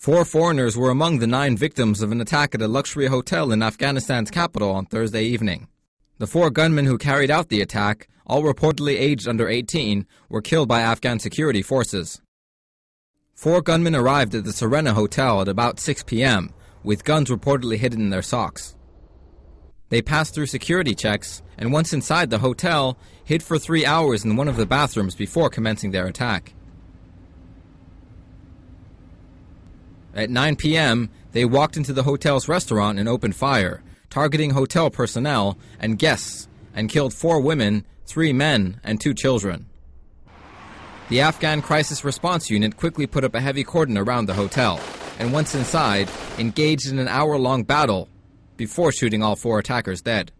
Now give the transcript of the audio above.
Four foreigners were among the nine victims of an attack at a luxury hotel in Afghanistan's capital on Thursday evening. The four gunmen who carried out the attack, all reportedly aged under 18, were killed by Afghan security forces. Four gunmen arrived at the Serena Hotel at about 6 p.m., with guns reportedly hidden in their socks. They passed through security checks and once inside the hotel, hid for three hours in one of the bathrooms before commencing their attack. At 9 p.m., they walked into the hotel's restaurant and opened fire, targeting hotel personnel and guests, and killed four women, three men, and two children. The Afghan Crisis Response Unit quickly put up a heavy cordon around the hotel, and once inside, engaged in an hour long battle before shooting all four attackers dead.